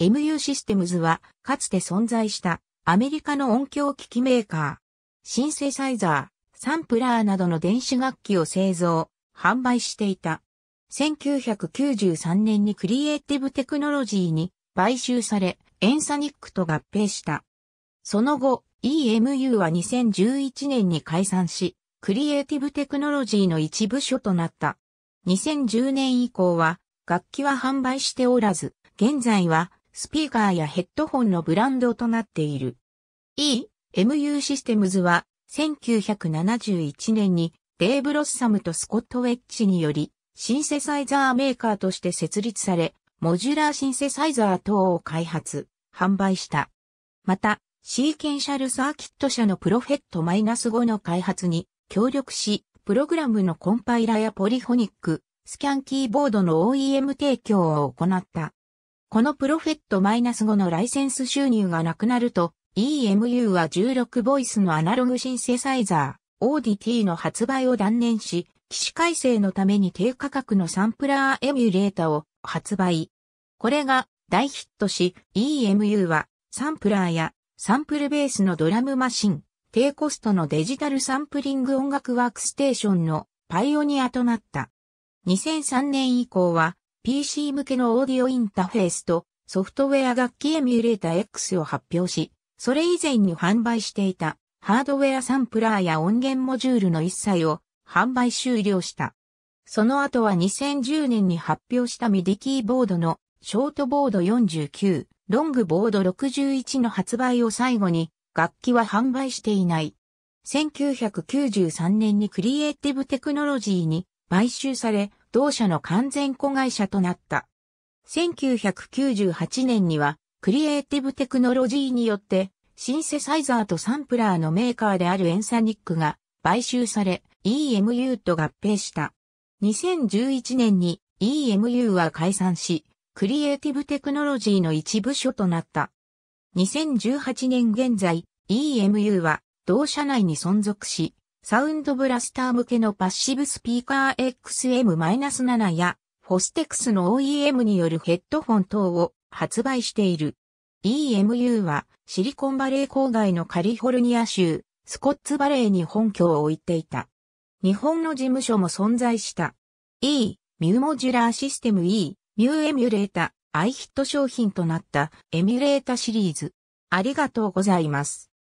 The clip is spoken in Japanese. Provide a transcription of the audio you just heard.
EMU システムズは、かつて存在したアメリカの音響機器メーカー、シンセサイザー、サンプラーなどの電子楽器を製造、販売していた。1993年にクリエイティブテクノロジーに買収され、エンサニックと合併した。その後、EMU は2011年に解散し、クリエイティブテクノロジーの一部署となった。2010年以降は、楽器は販売しておらず、現在はスピーカーやヘッドホンのブランドとなっている。E、MU システムズは1971年にデーブ・ロッサムとスコット・ウェッジによりシンセサイザーメーカーとして設立され、モジュラーシンセサイザー等を開発、販売した。また、シーケンシャルサーキット社のプロフェットマイナス -5 の開発に協力し、プログラムのコンパイラやポリフォニック、スキャンキーボードの OEM 提供を行った。このプロフェットマイナス -5 のライセンス収入がなくなると、EMU は16ボイスのアナログシンセサイザー、オーディ T の発売を断念し、起死改正のために低価格のサンプラーエミュレータを発売。これが大ヒットし、EMU はサンプラーやサンプルベースのドラムマシン、低コストのデジタルサンプリング音楽ワークステーションのパイオニアとなった。2003年以降は PC 向けのオーディオインターフェースとソフトウェア楽器エミュレータ X を発表し、それ以前に販売していたハードウェアサンプラーや音源モジュールの一切を販売終了した。その後は2010年に発表したミディキーボードのショートボード49、ロングボード61の発売を最後に楽器は販売していない。1993年にクリエイティブテクノロジーに買収され、同社の完全子会社となった。1998年には、クリエイティブテクノロジーによって、シンセサイザーとサンプラーのメーカーであるエンサニックが買収され、EMU と合併した。2011年に EMU は解散し、クリエイティブテクノロジーの一部署となった。2018年現在、EMU は同社内に存続し、サウンドブラスター向けのパッシブスピーカー XM-7 やフォステクスの OEM によるヘッドフォン等を発売している。EMU はシリコンバレー郊外のカリフォルニア州スコッツバレーに本拠を置いていた。日本の事務所も存在した。E、ミューモジュラーシステム E、ミューエミュレータ、アイヒット商品となったエミュレータシリーズ。ありがとうございます。